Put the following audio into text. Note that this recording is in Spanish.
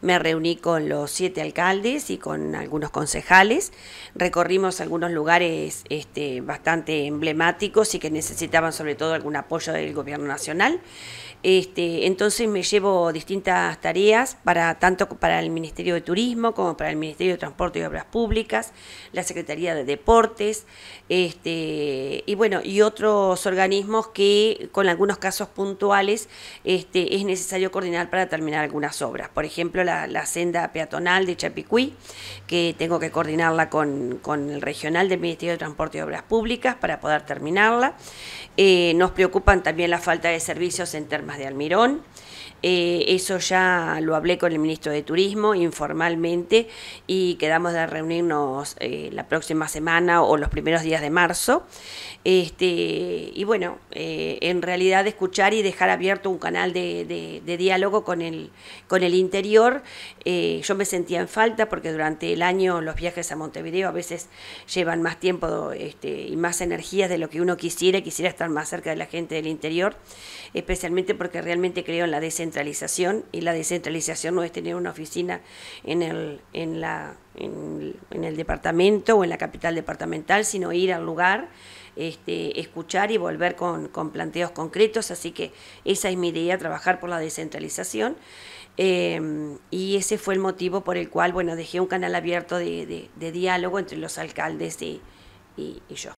Me reuní con los siete alcaldes y con algunos concejales. Recorrimos algunos lugares este, bastante emblemáticos y que necesitaban sobre todo algún apoyo del gobierno nacional. Este, entonces me llevo distintas tareas para tanto para el Ministerio de Turismo como para el Ministerio de Transporte y Obras Públicas, la Secretaría de Deportes, este, y bueno, y otros organismos que con algunos casos puntuales este, es necesario coordinar para terminar algunas obras. Por ejemplo, la, senda peatonal de Chapicuí, que tengo que coordinarla con, el regional del Ministerio de Transporte y Obras Públicas para poder terminarla. Eh, nos preocupan también la falta de servicios en Termas de Almirón. Eh, eso ya lo hablé con el ministro de Turismo informalmente y quedamos de reunirnos eh, la próxima semana o los primeros días de marzo. Este, y bueno, eh, en realidad escuchar y dejar abierto un canal de, diálogo con el, con el interior. yo me sentía en falta porque durante el año los viajes a Montevideo a veces llevan más tiempo este, y más energías de lo que uno quisiera, quisiera estar más cerca de la gente del interior, especialmente porque realmente creo en la decencia y la descentralización no es tener una oficina en el, en la, en, el departamento o en la capital departamental, sino ir al lugar, este, escuchar y volver con, planteos concretos. Así que esa es mi idea, trabajar por la descentralización. Em, y ese fue el motivo por el cual, bueno, dejé un canal abierto de, diálogo entre los alcaldes y, y yo.